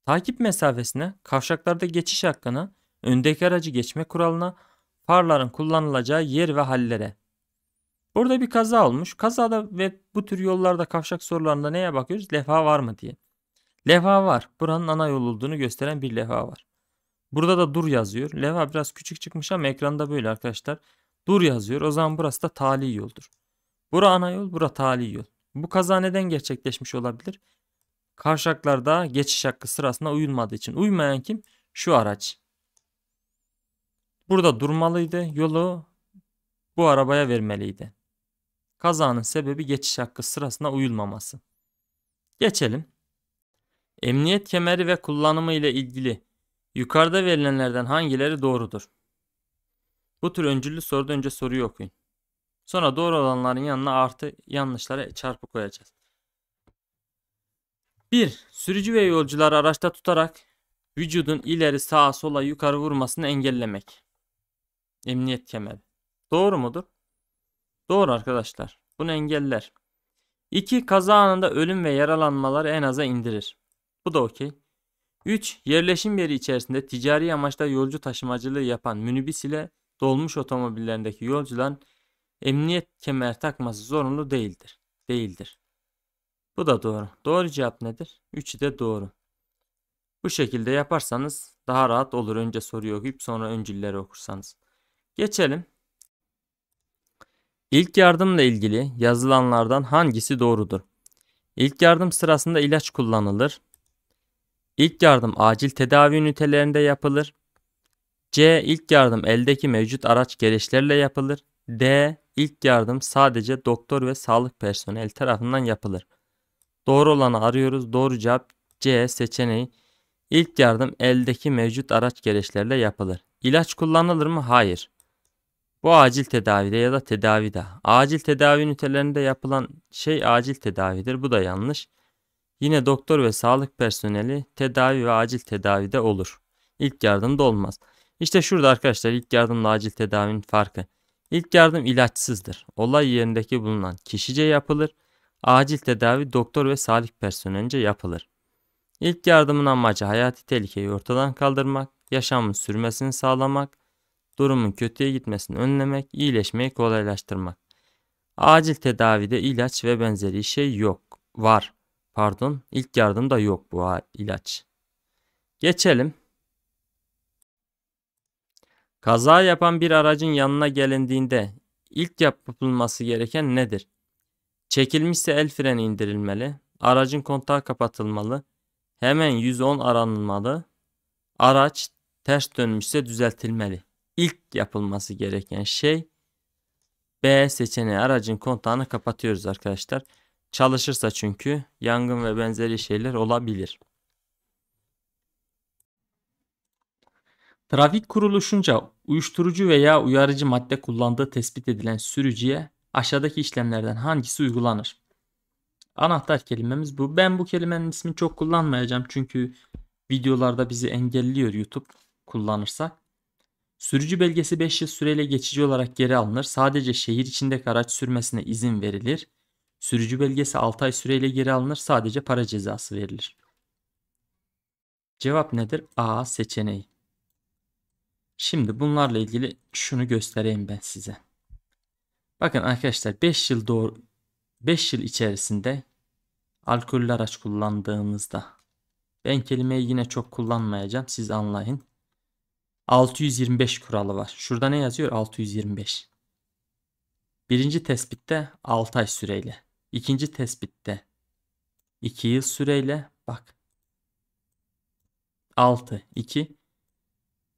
Takip mesafesine, kavşaklarda geçiş hakkına, öndeki aracı geçme kuralına, farların kullanılacağı yer ve hallere. Burada bir kaza olmuş. Kazada ve bu tür yollarda kavşak sorularında neye bakıyoruz? Levha var mı diye. Levha var. Buranın ana yol olduğunu gösteren bir levha var. Burada da dur yazıyor. Levha biraz küçük çıkmış ama ekranda böyle arkadaşlar. Dur yazıyor. O zaman burası da tali yoldur. Bura ana yol, bura tali yol. Bu kaza neden gerçekleşmiş olabilir? Kavşaklarda geçiş hakkı sırasına uyulmadığı için. Uymayan kim? Şu araç. Burada durmalıydı. Yolu bu arabaya vermeliydi. Kazanın sebebi geçiş hakkı sırasına uyulmaması. Geçelim. Emniyet kemeri ve kullanımı ile ilgili yukarıda verilenlerden hangileri doğrudur? Bu tür öncüllü soruda önce soruyu okuyun. Sonra doğru olanların yanına artı yanlışlara çarpı koyacağız. 1. Sürücü ve yolcuları araçta tutarak vücudun ileri sağa sola yukarı vurmasını engellemek. Emniyet kemeri. Doğru mudur? Doğru arkadaşlar. Bunu engeller. 2. Kaza anında ölüm ve yaralanmaları en aza indirir. Bu da okey. 3. Yerleşim yeri içerisinde ticari amaçla yolcu taşımacılığı yapan minibüs ile dolmuş otomobillerindeki yolcuların emniyet kemer takması zorunlu değildir. Değildir. Bu da doğru. Doğru cevap nedir? 3'ü de doğru. Bu şekilde yaparsanız daha rahat olur. Önce soruyu okuyup sonra öncülleri okursanız. Geçelim. İlk yardımla ilgili yazılanlardan hangisi doğrudur? İlk yardım sırasında ilaç kullanılır. İlk yardım acil tedavi ünitelerinde yapılır. C. İlk yardım eldeki mevcut araç gereçlerle yapılır. D. İlk yardım sadece doktor ve sağlık personeli tarafından yapılır. Doğru olanı arıyoruz. Doğru cevap C seçeneği. İlk yardım eldeki mevcut araç gereçlerle yapılır. İlaç kullanılır mı? Hayır. Bu acil tedavide ya da tedavide. Acil tedavi ünitelerinde yapılan şey acil tedavidir. Bu da yanlış. Yine doktor ve sağlık personeli tedavi ve acil tedavide olur. İlk yardımda olmaz. İşte şurada arkadaşlar ilk yardımla acil tedavinin farkı. İlk yardım ilaçsızdır. Olay yerindeki bulunan kişice yapılır. Acil tedavi doktor ve sağlık personelince yapılır. İlk yardımın amacı hayati tehlikeyi ortadan kaldırmak, yaşamın sürmesini sağlamak, durumun kötüye gitmesini önlemek, iyileşmeyi kolaylaştırmak. Acil tedavide ilaç ve benzeri şey yok. Var. Pardon, ilk yardımda yok bu ilaç. Geçelim. Kaza yapan bir aracın yanına gelindiğinde ilk yapılması gereken nedir? Çekilmişse el freni indirilmeli. Aracın kontağı kapatılmalı. Hemen 110 aranılmalı. Araç ters dönmüşse düzeltilmeli. İlk yapılması gereken şey B seçeneği aracın kontağını kapatıyoruz arkadaşlar. Çalışırsa çünkü yangın ve benzeri şeyler olabilir. Trafik kuruluşunca uyuşturucu veya uyarıcı madde kullandığı tespit edilen sürücüye aşağıdaki işlemlerden hangisi uygulanır? Anahtar kelimemiz bu. Ben bu kelimenin ismini çok kullanmayacağım çünkü videolarda bizi engelliyor YouTube kullanırsak. Sürücü belgesi 5 yıl süreyle geçici olarak geri alınır. Sadece şehir içinde araç sürmesine izin verilir. Sürücü belgesi 6 ay süreyle geri alınır. Sadece para cezası verilir. Cevap nedir? A seçeneği. Şimdi bunlarla ilgili şunu göstereyim ben size. Bakın arkadaşlar 5 yıl doğru 5 yıl içerisinde alkollü araç kullandığınızda ben kelimeyi yine çok kullanmayacağım siz anlayın. 625 kuralı var. Şurada ne yazıyor? 625. Birinci tespitte 6 ay süreyle. İkinci tespitte 2 yıl süreyle. Bak. 6, 2.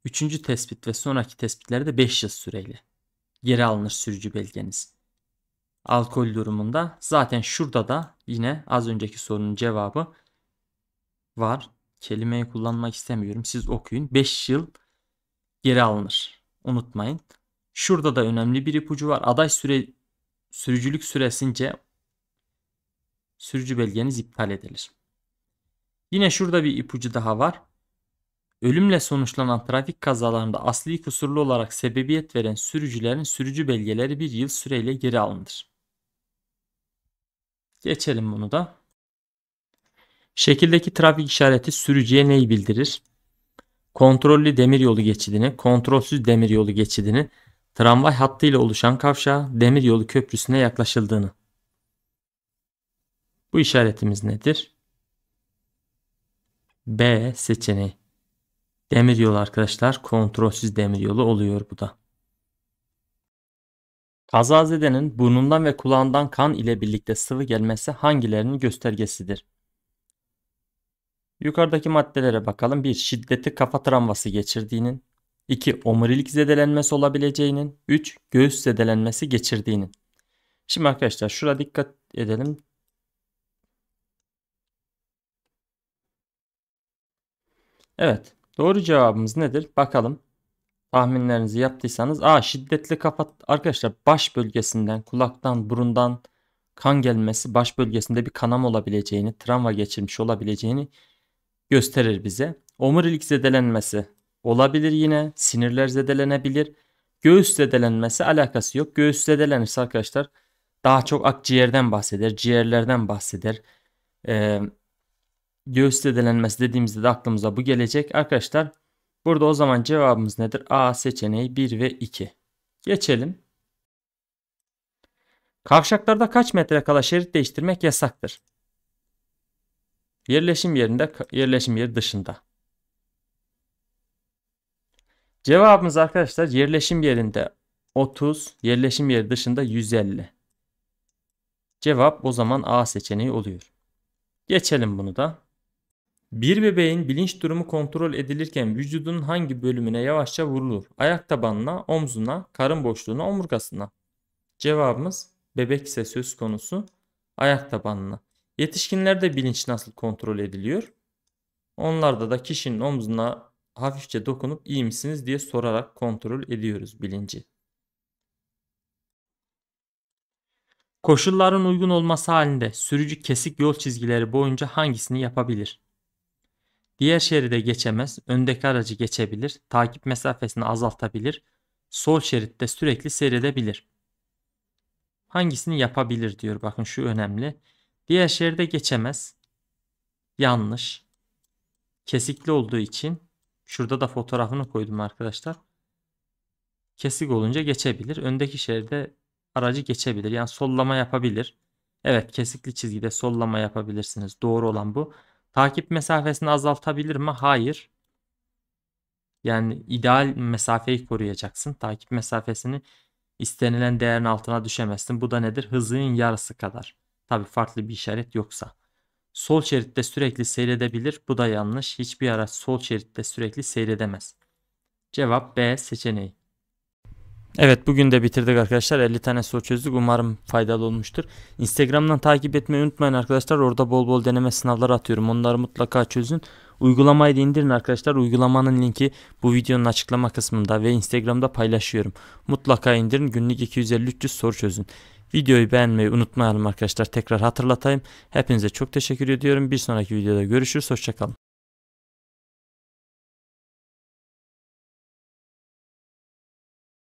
Üçüncü tespit ve sonraki tespitlerde 5 yıl süreyle geri alınır sürücü belgeniz. Alkol durumunda zaten şurada da yine az önceki sorunun cevabı var. Kelimeyi kullanmak istemiyorum. Siz okuyun. 5 yıl geri alınır. Unutmayın. Şurada da önemli bir ipucu var. Aday süre sürücülük süresince sürücü belgeniz iptal edilir. Yine şurada bir ipucu daha var. Ölümle sonuçlanan trafik kazalarında asli kusurlu olarak sebebiyet veren sürücülerin sürücü belgeleri bir yıl süreyle geri alınır. Geçelim bunu da. Şekildeki trafik işareti sürücüye neyi bildirir? Kontrollü demiryolu geçidini, kontrolsüz demiryolu geçidini, tramvay hattıyla oluşan kavşağı, demiryolu köprüsüne yaklaşıldığını. Bu işaretimiz nedir? B seçeneği. Demir yolu arkadaşlar kontrolsüz demir yolu oluyor bu da. Kazazedenin burnundan ve kulağından kan ile birlikte sıvı gelmesi hangilerinin göstergesidir? Yukarıdaki maddelere bakalım. 1. Şiddetli kafa travması geçirdiğinin. 2. Omurilik zedelenmesi olabileceğinin. 3. Göğüs zedelenmesi geçirdiğinin. Şimdi arkadaşlar şura dikkat edelim. Evet. Doğru cevabımız nedir? Bakalım. Tahminlerinizi yaptıysanız. Aa şiddetli kapat. Arkadaşlar baş bölgesinden, kulaktan, burundan kan gelmesi baş bölgesinde bir kanam olabileceğini, travma geçirmiş olabileceğini gösterir bize. Omurilik zedelenmesi olabilir yine. Sinirler zedelenebilir. Göğüs zedelenmesi alakası yok. Göğüs zedelenirse arkadaşlar daha çok akciğerden bahseder, ciğerlerden bahseder. Ee, göğüs dedelenmesi dediğimizde de aklımıza bu gelecek. Arkadaşlar burada o zaman cevabımız nedir? A seçeneği 1 ve 2. Geçelim. Kavşaklarda kaç metre kala şerit değiştirmek yasaktır? Yerleşim yerinde, yerleşim yeri dışında. Cevabımız arkadaşlar yerleşim yerinde 30, yerleşim yeri dışında 150. Cevap o zaman A seçeneği oluyor. Geçelim bunu da. Bir bebeğin bilinç durumu kontrol edilirken vücudun hangi bölümüne yavaşça vurulur? Ayak tabanına, omzuna, karın boşluğuna, omurgasına. Cevabımız bebek ise söz konusu ayak tabanına. Yetişkinlerde bilinç nasıl kontrol ediliyor? Onlarda da kişinin omzuna hafifçe dokunup iyi misiniz diye sorarak kontrol ediyoruz bilinci. Koşulların uygun olması halinde sürücü kesik yol çizgileri boyunca hangisini yapabilir? Diğer şeride geçemez, öndeki aracı geçebilir, takip mesafesini azaltabilir, sol şeritte sürekli seyredebilir. Hangisini yapabilir diyor bakın şu önemli. Diğer şeride geçemez. Yanlış. Kesikli olduğu için şurada da fotoğrafını koydum arkadaşlar. Kesik olunca geçebilir. Öndeki şeride aracı geçebilir. Yani sollama yapabilir. Evet kesikli çizgide sollama yapabilirsiniz. Doğru olan bu. Takip mesafesini azaltabilir mi? Hayır. Yani ideal mesafeyi koruyacaksın. Takip mesafesini istenilen değerin altına düşemezsin. Bu da nedir? Hızının yarısı kadar. Tabi farklı bir işaret yoksa. Sol şeritte sürekli seyredebilir. Bu da yanlış. Hiçbir araç sol şeritte sürekli seyredemez. Cevap B seçeneği. Evet bugün de bitirdik arkadaşlar. 50 tane soru çözdük. Umarım faydalı olmuştur. Instagram'dan takip etmeyi unutmayın arkadaşlar. Orada bol bol deneme sınavları atıyorum. Onları mutlaka çözün. Uygulamayı da indirin arkadaşlar. Uygulamanın linki bu videonun açıklama kısmında ve Instagram'da paylaşıyorum. Mutlaka indirin. Günlük 250-300 soru çözün. Videoyu beğenmeyi unutmayalım arkadaşlar. Tekrar hatırlatayım. Hepinize çok teşekkür ediyorum. Bir sonraki videoda görüşürüz. Hoşçakalın.